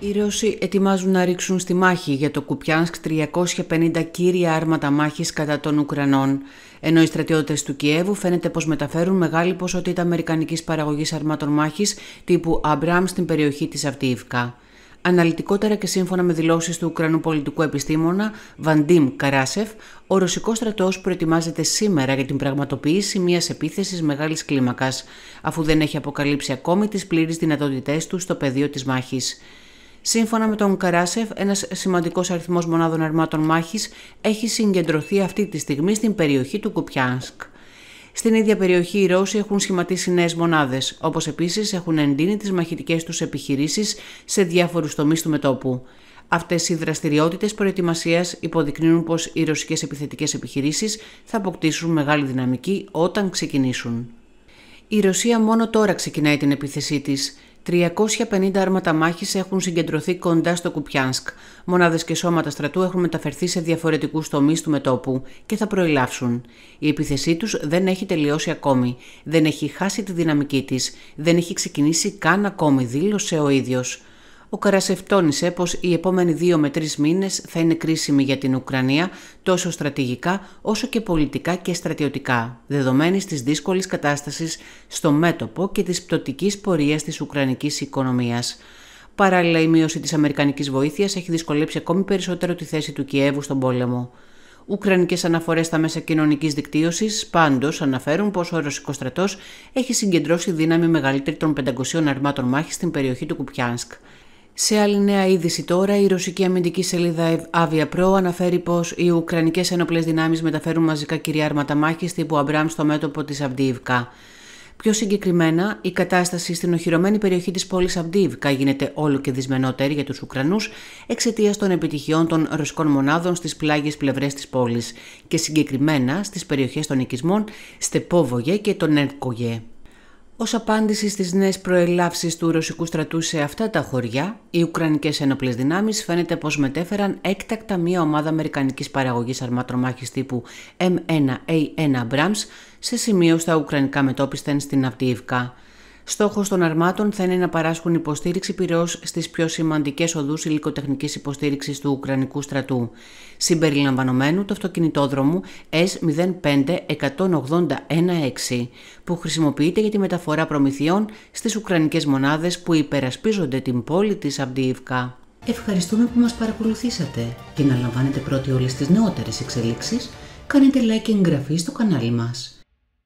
Οι Ρώσοι ετοιμάζουν να ρίξουν στη μάχη για το Κουπιάνσκ 350 κύρια άρματα μάχης κατά των Ουκρανών, ενώ οι στρατιώτες του Κιέβου φαίνεται πως μεταφέρουν μεγάλη ποσότητα αμερικανικής παραγωγής αρμάτων μάχης τύπου Αμπραμ στην περιοχή της Αυτιβκά. Αναλυτικότερα και σύμφωνα με δηλώσεις του Ουκρανού πολιτικού επιστήμονα Βαντίμ Καράσεφ, ο ρωσικός στρατός προετοιμάζεται σήμερα για την πραγματοποίηση μιας επίθεσης μεγάλης κλίμακας, αφού δεν έχει αποκαλύψει ακόμη τις πλήρε δυνατότητές του στο πεδίο της μάχης. Σύμφωνα με τον Καράσεφ, ένας σημαντικός αριθμός μονάδων αρμάτων μάχης έχει συγκεντρωθεί αυτή τη στιγμή στην περιοχή του Κουπιάνσκ. Στην ίδια περιοχή οι Ρώσοι έχουν σχηματίσει νέες μονάδες, όπως επίσης έχουν εντείνει τις μαχητικές τους επιχειρήσεις σε διάφορους τομείς του μετόπου. Αυτές οι δραστηριότητες προετοιμασίας υποδεικνύουν πως οι ρωσικές επιθετικές επιχειρήσεις θα αποκτήσουν μεγάλη δυναμική όταν ξεκινήσουν. Η Ρωσία μόνο τώρα ξεκινάει την επίθεσή της. 350 άρματα μάχης έχουν συγκεντρωθεί κοντά στο Κουπιάνσκ. Μονάδες και σώματα στρατού έχουν μεταφερθεί σε διαφορετικούς τομείς του μετόπου και θα προηλάψουν. Η επιθεσή τους δεν έχει τελειώσει ακόμη. Δεν έχει χάσει τη δυναμική της. Δεν έχει ξεκινήσει καν ακόμη, δήλωσε ο ίδιος. Ο Καρασευτόνησε πως οι επόμενοι δύο με τρεις μήνες θα είναι κρίσιμοι για την Ουκρανία τόσο στρατηγικά όσο και πολιτικά και στρατιωτικά, δεδομένης της δύσκολης κατάστασης στο μέτωπο και της πτωτικής πορείας της Ουκρανικής οικονομίας. Παράλληλα, η μείωση της Αμερικανικής βοήθειας έχει δυσκολέψει ακόμη περισσότερο τη θέση του Κιέβου στον πόλεμο. Ουκρανικές αναφορές στα μέσα κοινωνικής δικτύωσης πάντως αναφέρουν πως ο Ρωσικός στρατός έχει συγκεντρώσει δύναμη μεγαλύτερη των 500 αρμάτων μάχης στην περιοχή του Κουπιάνσκ. Σε άλλη νέα είδηση τώρα, η ρωσική αμυντική σελίδα Avia Pro αναφέρει πως οι Ουκρανικές ενοπλέ δυνάμεις μεταφέρουν μαζικά κυρίαρματα μάχης τύπου Αμπράμ στο μέτωπο της Αβντίβκα. Πιο συγκεκριμένα, η κατάσταση στην οχυρωμένη περιοχή της πόλης Αβντίβκα γίνεται όλο και δυσμενότερη για τους Ουκρανούς εξαιτίας των επιτυχιών των ρωσικών μονάδων στις πλάγιες πλευρές της πόλης και συγκεκριμένα στις περιοχές των οικισμών Στεπόβογε και τον Ερκογέ. Ως απάντηση στις νέες προελάυσεις του ρωσικού στρατού σε αυτά τα χωριά, οι Ουκρανικές ενόπλες δυνάμεις φαίνεται πως μετέφεραν έκτακτα μία ομάδα αμερικανικής παραγωγής αρματρομάχης τύπου M1A1 Abrams σε σημείο στα Ουκρανικά μετόπιστεν στην Αυτιευκά. Στόχος των αρμάτων θα είναι να παράσχουν υποστήριξη πυρό στις πιο σημαντικές οδούς υλικοτεχνικής υποστήριξης του Ουκρανικού στρατού, συμπεριλαμβανομένου του αυτοκινητόδρομου 181 6 που χρησιμοποιείται για τη μεταφορά προμηθειών στις Ουκρανικές μονάδες που υπερασπίζονται την πόλη της Αμπτιϊβκά. Ευχαριστούμε που μας παρακολουθήσατε και να λαμβάνετε πρώτοι όλες τις νεότερες εξελίξεις, κάνετε like και εγγραφή στο κανάλι μας.